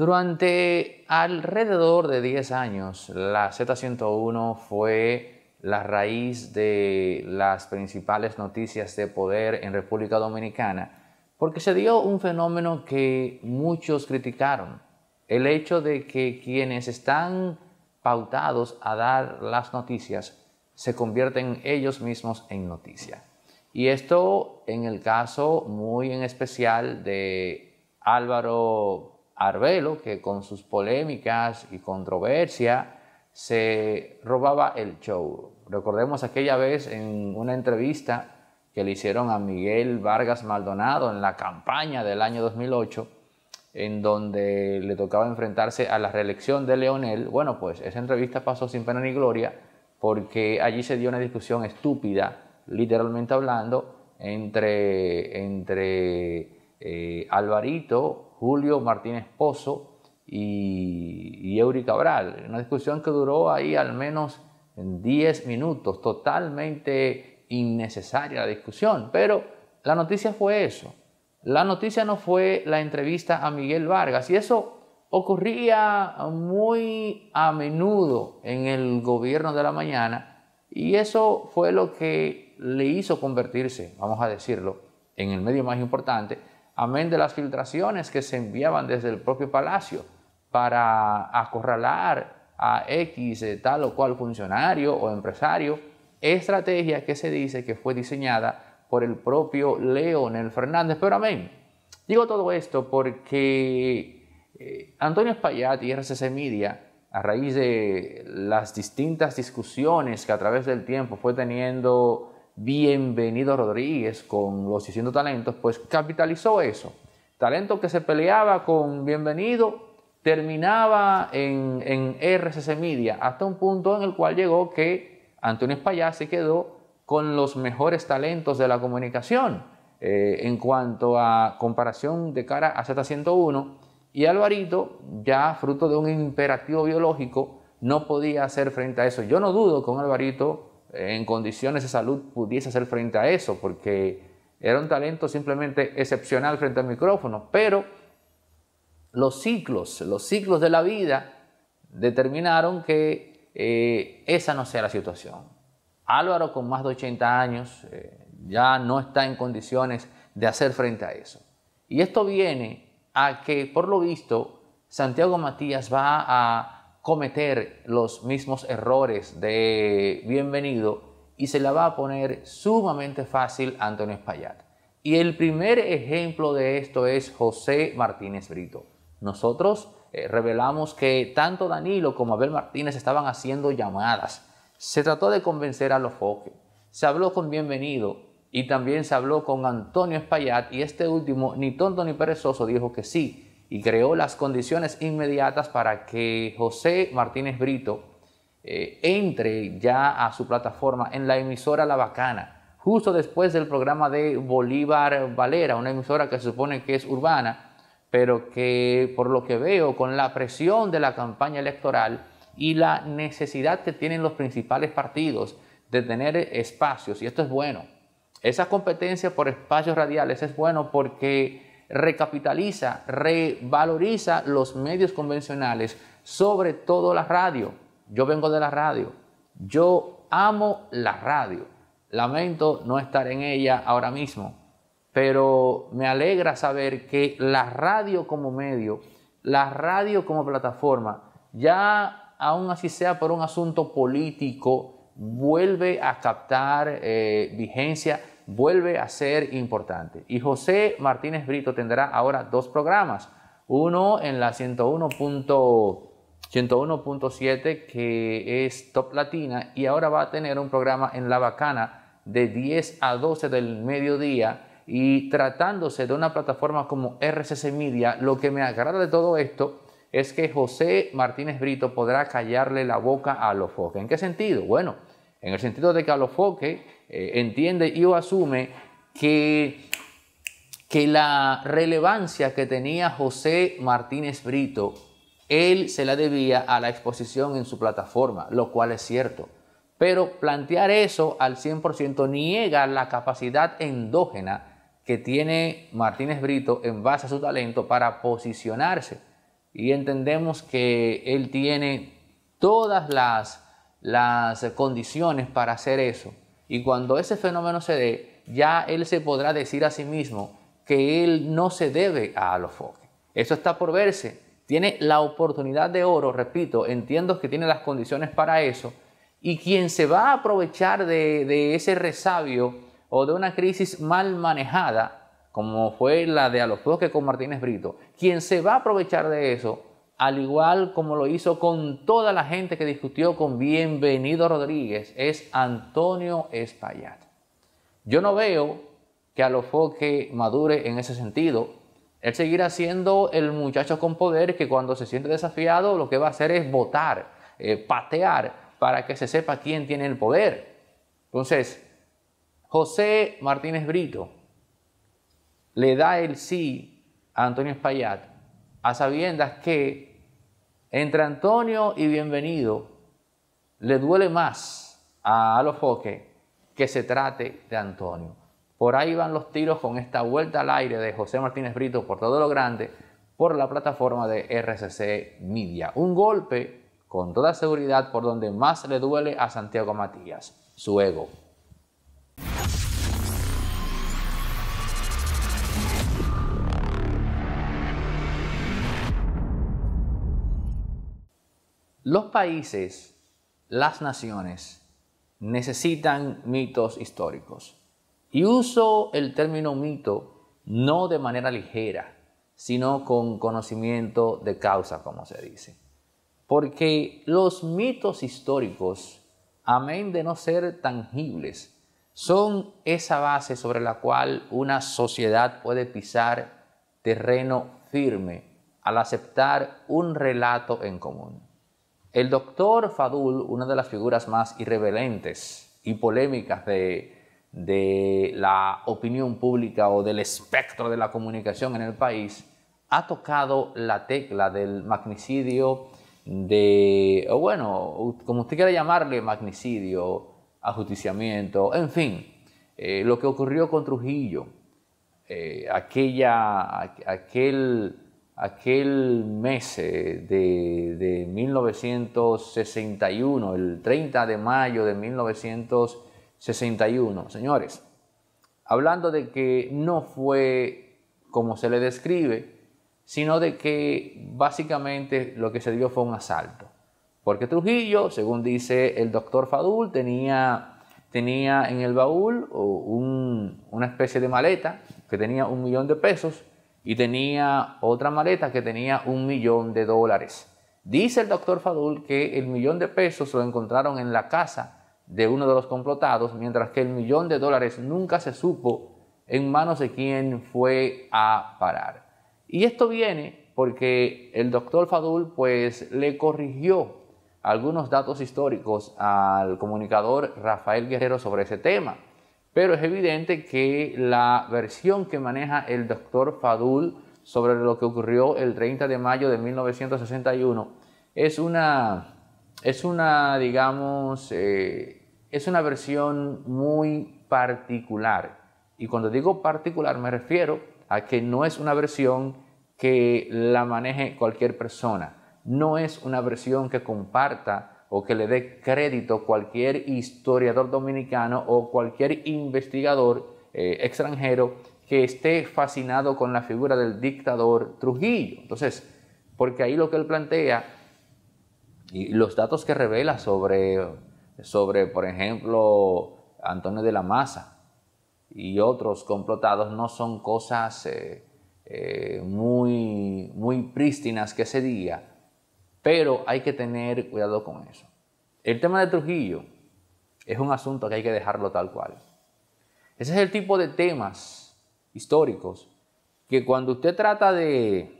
Durante alrededor de 10 años, la Z101 fue la raíz de las principales noticias de poder en República Dominicana, porque se dio un fenómeno que muchos criticaron, el hecho de que quienes están pautados a dar las noticias se convierten ellos mismos en noticia. Y esto en el caso muy en especial de Álvaro Arbelo, que con sus polémicas y controversia se robaba el show. Recordemos aquella vez en una entrevista que le hicieron a Miguel Vargas Maldonado en la campaña del año 2008, en donde le tocaba enfrentarse a la reelección de Leonel. Bueno, pues esa entrevista pasó sin pena ni gloria porque allí se dio una discusión estúpida, literalmente hablando, entre, entre eh, Alvarito, Julio Martínez Pozo y, y Cabral. Una discusión que duró ahí al menos 10 minutos, totalmente innecesaria la discusión, pero la noticia fue eso. La noticia no fue la entrevista a Miguel Vargas y eso ocurría muy a menudo en el gobierno de la mañana y eso fue lo que le hizo convertirse, vamos a decirlo, en el medio más importante amén de las filtraciones que se enviaban desde el propio palacio para acorralar a X eh, tal o cual funcionario o empresario, estrategia que se dice que fue diseñada por el propio Leonel Fernández. Pero amén, digo todo esto porque eh, Antonio Espaillat y RCC Media, a raíz de las distintas discusiones que a través del tiempo fue teniendo Bienvenido Rodríguez con los 600 talentos, pues capitalizó eso. Talento que se peleaba con Bienvenido terminaba en, en RCC Media, hasta un punto en el cual llegó que Antonio Espallá se quedó con los mejores talentos de la comunicación eh, en cuanto a comparación de cara a Z101 y Alvarito, ya fruto de un imperativo biológico, no podía hacer frente a eso. Yo no dudo con Alvarito en condiciones de salud pudiese hacer frente a eso, porque era un talento simplemente excepcional frente al micrófono, pero los ciclos, los ciclos de la vida determinaron que eh, esa no sea la situación. Álvaro con más de 80 años eh, ya no está en condiciones de hacer frente a eso. Y esto viene a que, por lo visto, Santiago Matías va a cometer los mismos errores de Bienvenido y se la va a poner sumamente fácil a Antonio Espaillat. Y el primer ejemplo de esto es José Martínez Brito. Nosotros eh, revelamos que tanto Danilo como Abel Martínez estaban haciendo llamadas. Se trató de convencer a los foques. Se habló con Bienvenido y también se habló con Antonio Espaillat y este último, ni tonto ni perezoso, dijo que sí, y creó las condiciones inmediatas para que José Martínez Brito eh, entre ya a su plataforma en la emisora La Bacana, justo después del programa de Bolívar Valera, una emisora que se supone que es urbana, pero que por lo que veo con la presión de la campaña electoral y la necesidad que tienen los principales partidos de tener espacios, y esto es bueno, esa competencia por espacios radiales es bueno porque recapitaliza, revaloriza los medios convencionales, sobre todo la radio. Yo vengo de la radio. Yo amo la radio. Lamento no estar en ella ahora mismo, pero me alegra saber que la radio como medio, la radio como plataforma, ya aún así sea por un asunto político, vuelve a captar eh, vigencia vuelve a ser importante. Y José Martínez Brito tendrá ahora dos programas, uno en la 101.7 que es Top Latina y ahora va a tener un programa en La Bacana de 10 a 12 del mediodía y tratándose de una plataforma como RCC Media, lo que me agrada de todo esto es que José Martínez Brito podrá callarle la boca a Alofoque. ¿En qué sentido? Bueno, en el sentido de que a Alofoque eh, entiende y asume que, que la relevancia que tenía José Martínez Brito, él se la debía a la exposición en su plataforma, lo cual es cierto. Pero plantear eso al 100% niega la capacidad endógena que tiene Martínez Brito en base a su talento para posicionarse. Y entendemos que él tiene todas las, las condiciones para hacer eso. Y cuando ese fenómeno se dé, ya él se podrá decir a sí mismo que él no se debe a alofoque. Eso está por verse. Tiene la oportunidad de oro, repito, entiendo que tiene las condiciones para eso. Y quien se va a aprovechar de, ese resabio o de una crisis mal manejada, como fue la de Alofoque con Martínez Brito, quien se va a aprovechar de eso al igual como lo hizo con toda la gente que discutió con Bienvenido Rodríguez, es Antonio Espaillat. Yo no veo que Alofoque madure en ese sentido. Él seguirá siendo el muchacho con poder que cuando se siente desafiado lo que va a hacer es votar, eh, patear para que se sepa quién tiene el poder. Entonces, José Martínez Brito le da el sí a Antonio Espaillat a sabiendas que entre Antonio y Bienvenido le duele más a Alofoque que se trate de Antonio. Por ahí van los tiros con esta vuelta al aire de José Martínez Brito por todo lo grande por la plataforma de RCC Media. Un golpe, con toda seguridad, por donde más le duele a Santiago Matías, su ego. Los países, las naciones, necesitan mitos históricos. Y uso el término mito no de manera ligera, sino con conocimiento de causa, como se dice. Porque los mitos históricos, amén de no ser tangibles, son esa base sobre la cual una sociedad puede pisar terreno firme al aceptar un relato en común. El doctor Fadul, una de las figuras más irreverentes y polémicas de, la opinión pública o del espectro de la comunicación en el país, ha tocado la tecla del magnicidio de, o bueno, como usted quiera llamarle, magnicidio, ajusticiamiento, en fin, eh, lo que ocurrió con Trujillo, eh, aquella, aquel aquel mes eh, de, 1961, el 30 de mayo de 1961. Señores, hablando de que no fue como se le describe, sino de que básicamente lo que se dio fue un asalto. Porque Trujillo, según dice el doctor Fadul, tenía, tenía en el baúl una especie de maleta que tenía un millón de pesos y tenía otra maleta que tenía un millón de dólares. Dice el doctor Fadul que el millón de pesos lo encontraron en la casa de uno de los complotados, mientras que el millón de dólares nunca se supo en manos de quién fue a parar. Y esto viene porque el doctor Fadul pues le corrigió algunos datos históricos al comunicador Rafael Guerrero sobre ese tema pero es evidente que la versión que maneja el doctor Fadul sobre lo que ocurrió el 30 de mayo de 1961 es una, es una digamos, eh, es una versión muy particular. Y cuando digo particular me refiero a que no es una versión que la maneje cualquier persona, no es una versión que comparta o que le dé crédito cualquier historiador dominicano o cualquier investigador eh, extranjero que esté fascinado con la figura del dictador Trujillo. Entonces, porque ahí lo que él plantea y los datos que revela sobre, sobre por ejemplo, Antonio de la Maza y otros complotados no son cosas eh, eh, muy, muy prístinas que se diga. Pero hay que tener cuidado con eso. El tema de Trujillo es un asunto que hay que dejarlo tal cual. Ese es el tipo de temas históricos que cuando usted trata de,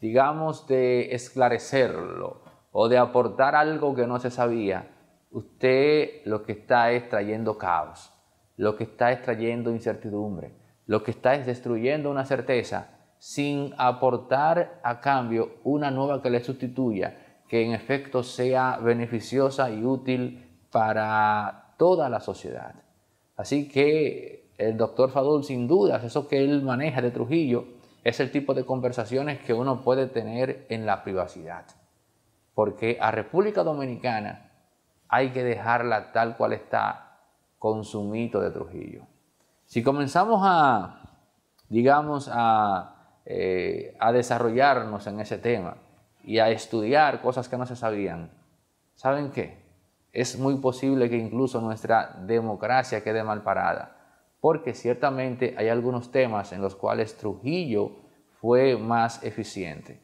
digamos, de esclarecerlo o de aportar algo que no se sabía, usted lo que está es trayendo caos, lo que está es trayendo incertidumbre, lo que está es destruyendo una certeza sin aportar a cambio una nueva que le sustituya, que en efecto sea beneficiosa y útil para toda la sociedad. Así que el doctor Fadul, sin dudas, eso que él maneja de Trujillo, es el tipo de conversaciones que uno puede tener en la privacidad. Porque a República Dominicana hay que dejarla tal cual está con su mito de Trujillo. Si comenzamos a, digamos, a eh, a desarrollarnos en ese tema y a estudiar cosas que no se sabían, ¿saben qué? Es muy posible que incluso nuestra democracia quede mal parada, porque ciertamente hay algunos temas en los cuales Trujillo fue más eficiente.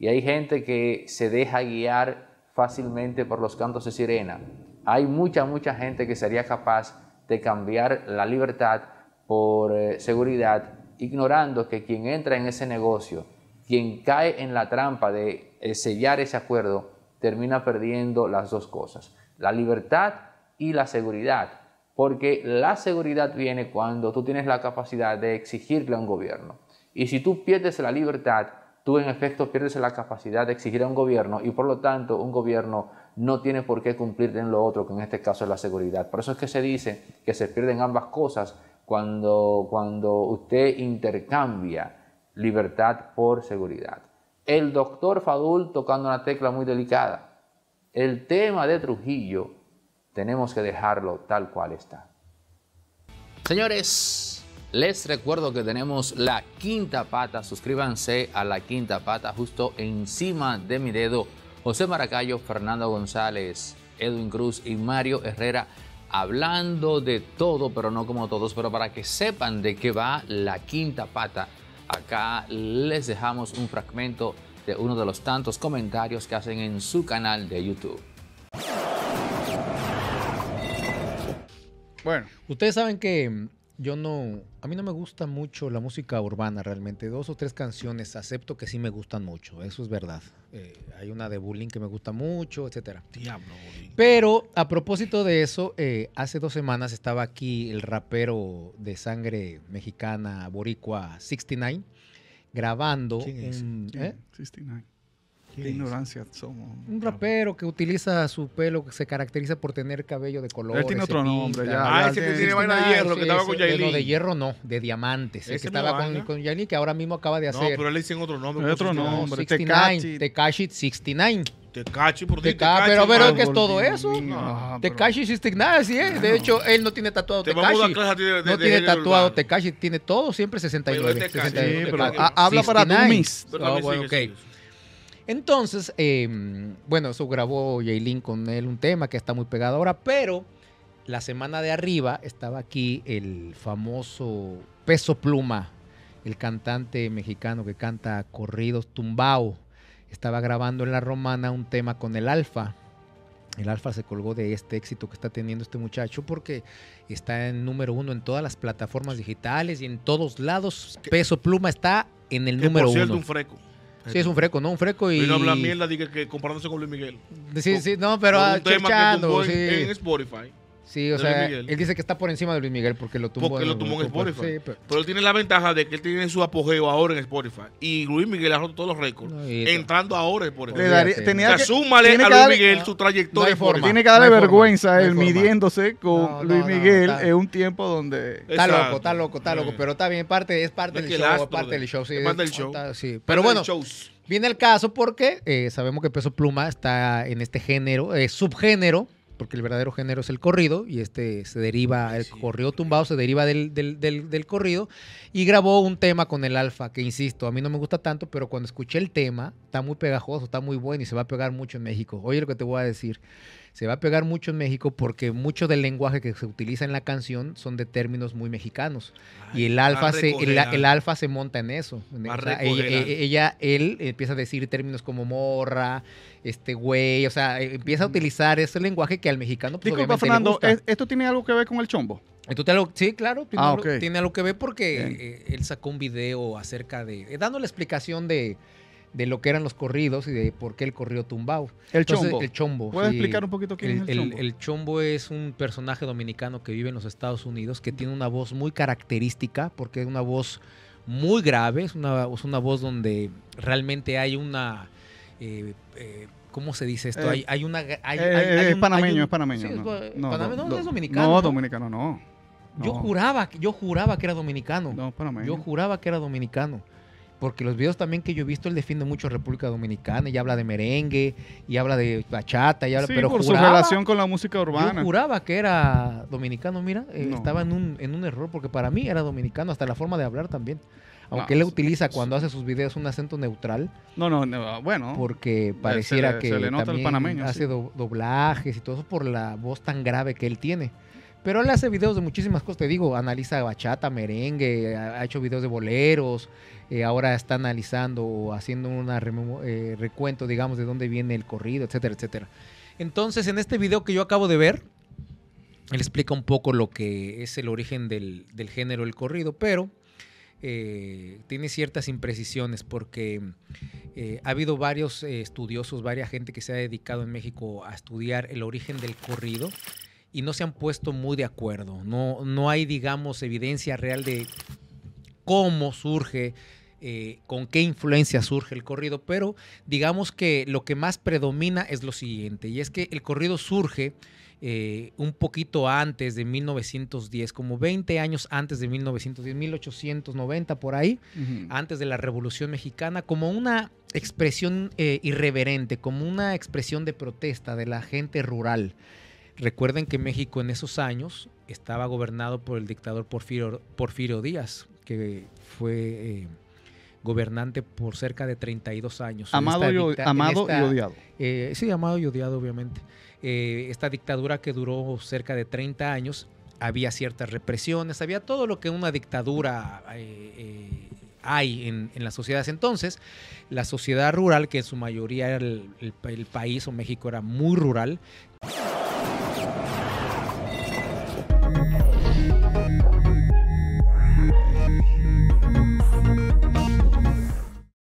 Y hay gente que se deja guiar fácilmente por los cantos de sirena. Hay mucha, mucha gente que sería capaz de cambiar la libertad por eh, seguridad ignorando que quien entra en ese negocio, quien cae en la trampa de eh, sellar ese acuerdo, termina perdiendo las dos cosas, la libertad y la seguridad, porque la seguridad viene cuando tú tienes la capacidad de exigirle a un gobierno. Y si tú pierdes la libertad, tú en efecto pierdes la capacidad de exigir a un gobierno y por lo tanto un gobierno no tiene por qué cumplir en lo otro, que en este caso es la seguridad. Por eso es que se dice que se pierden ambas cosas cuando, cuando usted intercambia libertad por seguridad. El doctor Fadul tocando una tecla muy delicada. El tema de Trujillo tenemos que dejarlo tal cual está. Señores, les recuerdo que tenemos la quinta pata. Suscríbanse a la quinta pata justo encima de mi dedo. José Maracayo, Fernando González, Edwin Cruz y Mario Herrera hablando de todo, pero no como todos, pero para que sepan de qué va la quinta pata, acá les dejamos un fragmento de uno de los tantos comentarios que hacen en su canal de YouTube. Bueno, ustedes saben que yo no, a mí no me gusta mucho la música urbana realmente. Dos o tres canciones acepto que sí me gustan mucho, eso es verdad. Eh, hay una de Bullying que me gusta mucho, etcétera. Diablo, Pero a propósito de eso, eh, hace dos semanas estaba aquí el rapero de sangre mexicana boricua 69 grabando. ¿eh? Qué ignorancia somos. Un rapero que utiliza su pelo, que se caracteriza por tener cabello de color. Él tiene otro nombre, ya. Ah, ese que tiene vaina de ah, hierro, que estaba con Yailin. No, de hierro no, de diamantes. El que estaba con, con que ahora mismo acaba de hacer. No, pero le dicen otro nombre. Otro nombre, Tekashi. 69. Tekashi, por Tekashi. Pero, pero, ¿qué es todo eso? Ah, Tekashi 69, así ¿eh? De hecho, él no tiene tatuado Tekashi. No tiene tatuado Tekashi, tiene todo, siempre 69. Habla para tu entonces, em, bueno, eso grabó Jaylin con él un tema que está muy pegado ahora, pero la semana de arriba estaba aquí el famoso Peso Pluma, el cantante mexicano que canta corridos tumbao. Estaba grabando en La Romana un tema con el Alfa. El Alfa se colgó de este éxito que está teniendo este muchacho porque está en número uno en todas las plataformas digitales y en todos lados. Peso Pluma está en el número por cierto, uno. un freco. Sí, es un freco, ¿no? Un freco y. Vino a hablar mierda, dije que comparándose con Luis Miguel. Sí, sí, no, pero ah, Sí. En Spotify. Sí, o sea, él dice que está por encima de Luis Miguel porque lo tumbó, en, Spotify. pero... él tiene la ventaja de que él tiene su apogeo ahora en Spotify. Y Luis Miguel ha roto todos los récords. entrando ahora en Spotify. Le tenía que, a Luis Miguel su trayectoria. forma tiene que darle vergüenza él midiéndose con Luis Miguel en un tiempo donde... Está loco, está loco, está loco. Eh. Pero está bien, parte, es parte del show. parte del show. Pero bueno... Viene el caso porque eh, sabemos que Peso Pluma está en este género, eh, subgénero porque el verdadero género es el corrido, y este se deriva, el corrido tumbado se deriva del, del, del, corrido, y grabó un tema con el alfa, que insisto, a mí no me gusta tanto, pero cuando escuché el tema, está muy pegajoso, está muy bueno y se va a pegar mucho en México. Oye lo que te voy a decir se va a pegar mucho en México porque mucho del lenguaje que se utiliza en la canción son de términos muy mexicanos. y el alfa, se, el, ah. alfa se monta en eso. Ah. ella, él empieza a decir términos como morra, este güey, o sea, empieza a utilizar ese lenguaje que al mexicano pues, ¿esto tiene algo que ver con el chombo? sí, claro, ah, tiene, algo, que ver porque eh, él sacó un video acerca de, eh, dando la explicación de de lo que eran los corridos y de por qué el corrido tumbao. El chombo. El chombo. ¿Puedes explicar un poquito quién es el, chombo? El, chombo es un personaje dominicano que vive en los Estados Unidos que tiene una voz muy característica porque es una voz muy grave, es una, voz donde realmente hay una... Eh, eh, ¿Cómo se dice esto? Eh, hay, una... es panameño, es panameño. no, no, es dominicano. No, dominicano no. Yo juraba, yo juraba que era dominicano. No, panameño. Yo juraba que era dominicano. Porque los videos también que yo he visto, él defiende mucho República Dominicana y habla de merengue y habla de bachata. Y habla, pero por su relación con la música urbana. Yo juraba que era dominicano, mira, eh, estaba en un, en un error porque para mí era dominicano, hasta la forma de hablar también aunque él utiliza cuando hace sus videos un acento neutral. No, no, bueno. Porque eh, pareciera que le nota también el hace doblajes y todo eso por la voz tan grave que él tiene. Pero él hace videos de muchísimas cosas, te digo, analiza bachata, merengue, ha hecho videos de boleros, eh, ahora está analizando o haciendo un eh, recuento, digamos, de dónde viene el corrido, etcétera, etcétera. Entonces, en este video que yo acabo de ver, él explica un poco lo que es el origen del, género el corrido, pero eh, tiene ciertas imprecisiones porque ha habido varios estudiosos, varias gente que se ha dedicado en México a estudiar el origen del corrido y no se han puesto muy de acuerdo. No, no hay, digamos, evidencia real de cómo surge, eh, con qué influencia surge el corrido, pero digamos que lo que más predomina es lo siguiente, y es que el corrido surge eh, un poquito antes de 1910, como 20 años antes de 1910, 1890 por ahí, antes de la Revolución Mexicana, como una expresión eh, irreverente, como una expresión de protesta de la gente rural. Recuerden que México en esos años estaba gobernado por el dictador Porfirio, Díaz, que fue eh, gobernante por cerca de 32 años. Amado, y, amado y, odiado. Eh, sí, amado y odiado, obviamente. Eh, esta dictadura que duró cerca de 30 años, había ciertas represiones, había todo lo que una dictadura hay en, las sociedades. Entonces, la sociedad rural, que en su mayoría el país o México era muy rural,